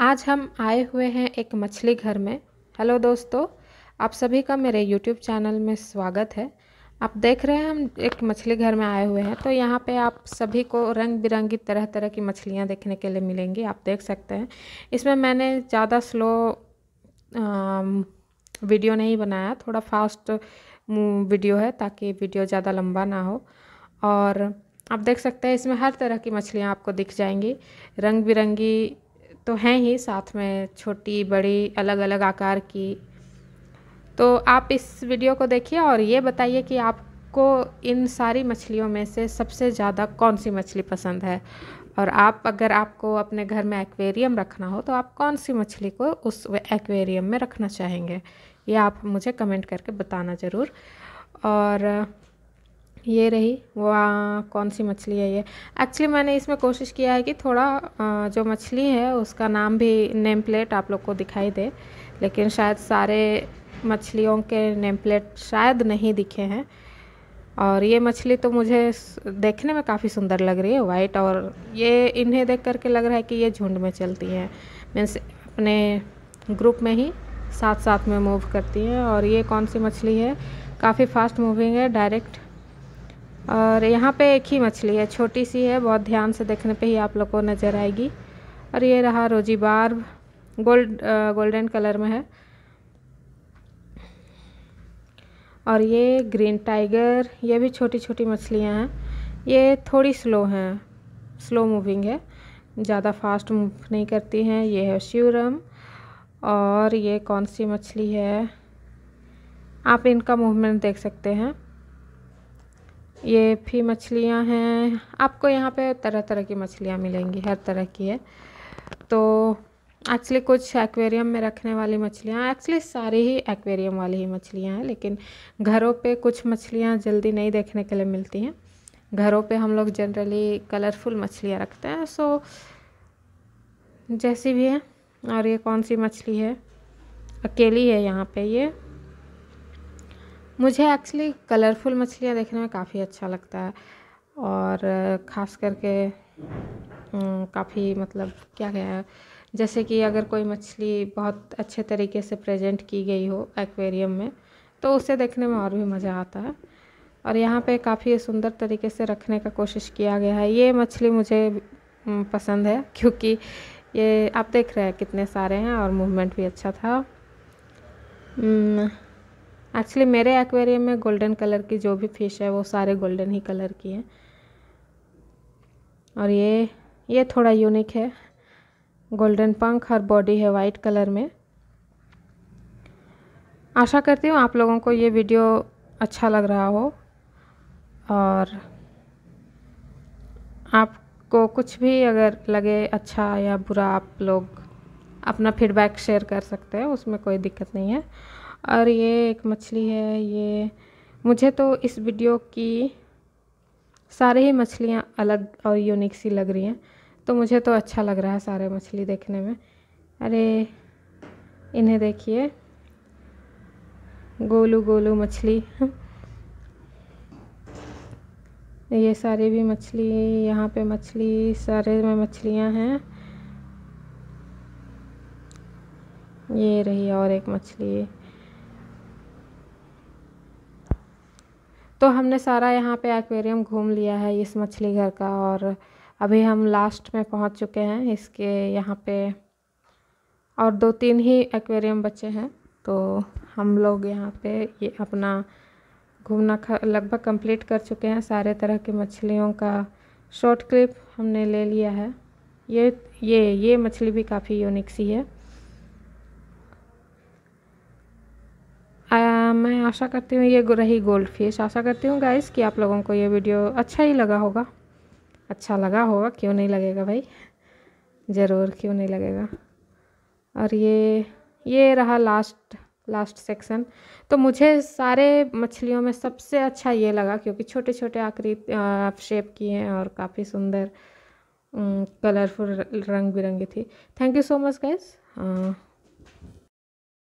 आज हम आए हुए हैं एक मछली घर में हेलो दोस्तों आप सभी का मेरे यूट्यूब चैनल में स्वागत है आप देख रहे हैं हम एक मछली घर में आए हुए हैं तो यहाँ पे आप सभी को रंग बिरंगी तरह तरह की मछलियाँ देखने के लिए मिलेंगी आप देख सकते हैं इसमें मैंने ज़्यादा स्लो वीडियो नहीं बनाया थोड़ा फास्ट वीडियो है ताकि वीडियो ज़्यादा लंबा ना हो और आप देख सकते हैं इसमें हर तरह की मछलियाँ आपको दिख जाएंगी रंग बिरंगी तो हैं ही साथ में छोटी बड़ी अलग अलग आकार की तो आप इस वीडियो को देखिए और ये बताइए कि आपको इन सारी मछलियों में से सबसे ज़्यादा कौन सी मछली पसंद है और आप अगर आपको अपने घर में एक्वेरियम रखना हो तो आप कौन सी मछली को उस एक्वेरियम में रखना चाहेंगे ये आप मुझे कमेंट करके बताना ज़रूर और ये रही वाह कौन सी मछली है ये एक्चुअली मैंने इसमें कोशिश किया है कि थोड़ा जो मछली है उसका नाम भी नेम प्लेट आप लोग को दिखाई दे लेकिन शायद सारे मछलियों के नेम प्लेट शायद नहीं दिखे हैं और ये मछली तो मुझे देखने में काफ़ी सुंदर लग रही है वाइट और ये इन्हें देख करके लग रहा है कि ये झुंड में चलती हैं मीन्स अपने ग्रुप में ही साथ साथ में मूव करती हैं और ये कौन सी मछली है काफ़ी फास्ट मूविंग है डायरेक्ट और यहाँ पे एक ही मछली है छोटी सी है बहुत ध्यान से देखने पे ही आप लोग को नज़र आएगी और ये रहा रोजी बार्ब गोल्ड गोल्डन कलर में है और ये ग्रीन टाइगर ये भी छोटी छोटी मछलियाँ हैं ये थोड़ी स्लो हैं स्लो मूविंग है ज़्यादा फास्ट मूव नहीं करती हैं ये है शिवरम और ये कौन सी मछली है आप इनका मूवमेंट देख सकते हैं ये भी मछलियाँ हैं आपको यहाँ पे तरह तरह की मछलियाँ मिलेंगी हर तरह की है तो एक्चुअली कुछ एक्वेरियम में रखने वाली मछलियाँ एक्चुअली सारी ही एक्वेरियम वाली ही मछलियाँ हैं लेकिन घरों पे कुछ मछलियाँ जल्दी नहीं देखने के लिए मिलती हैं घरों पे हम लोग जनरली कलरफुल मछलियाँ रखते हैं सो जैसी भी है और ये कौन सी मछली है अकेली है यहाँ पर ये मुझे एक्चुअली कलरफुल मछलियाँ देखने में काफ़ी अच्छा लगता है और ख़ास करके हम्म, काफ़ी मतलब क्या गया जैसे कि अगर कोई मछली बहुत अच्छे तरीके से प्रेजेंट की गई हो एक्वेरियम में तो उसे देखने में और भी मज़ा आता है और यहाँ पे काफ़ी सुंदर तरीके से रखने का कोशिश किया गया है ये मछली मुझे हम्म, पसंद है क्योंकि ये आप देख रहे हैं कितने सारे हैं और मूवमेंट भी अच्छा था हम्म, एक्चुअली मेरे एक्वेरियम में गोल्डन कलर की जो भी फ़िश है वो सारे गोल्डन ही कलर की हैं और ये ये थोड़ा यूनिक है गोल्डन पंख और बॉडी है वाइट कलर में आशा करती हूँ आप लोगों को ये वीडियो अच्छा लग रहा हो और आपको कुछ भी अगर लगे अच्छा या बुरा आप लोग अपना फीडबैक शेयर कर सकते हैं उसमें कोई दिक्कत नहीं है और ये एक मछली है ये मुझे तो इस वीडियो की सारे ही मछलियाँ अलग और यूनिक सी लग रही हैं तो मुझे तो अच्छा लग रहा है सारे मछली देखने में अरे इन्हें देखिए गोलू गोलू मछली ये सारी भी मछली यहाँ पे मछली सारे में मछलियाँ हैं ये रही और एक मछली तो हमने सारा यहाँ पे एक्वेरियम घूम लिया है इस मछली घर का और अभी हम लास्ट में पहुँच चुके हैं इसके यहाँ पे और दो तीन ही एक्वेरियम बचे हैं तो हम लोग यहाँ पे ये अपना घूमना लगभग कंप्लीट कर चुके हैं सारे तरह की मछलियों का शॉर्ट क्लिप हमने ले लिया है ये ये ये मछली भी काफ़ी यूनिक सी है हाँ, मैं आशा करती हूँ ये रही गोल्ड फिश आशा करती हूँ गाइस कि आप लोगों को ये वीडियो अच्छा ही लगा होगा अच्छा लगा होगा क्यों नहीं लगेगा भाई ज़रूर क्यों नहीं लगेगा और ये ये रहा लास्ट लास्ट सेक्शन तो मुझे सारे मछलियों में सबसे अच्छा ये लगा क्योंकि छोटे छोटे आकृति आप शेप किए हैं और काफ़ी सुंदर कलरफुल रंग बिरंगी थी thank you so much guys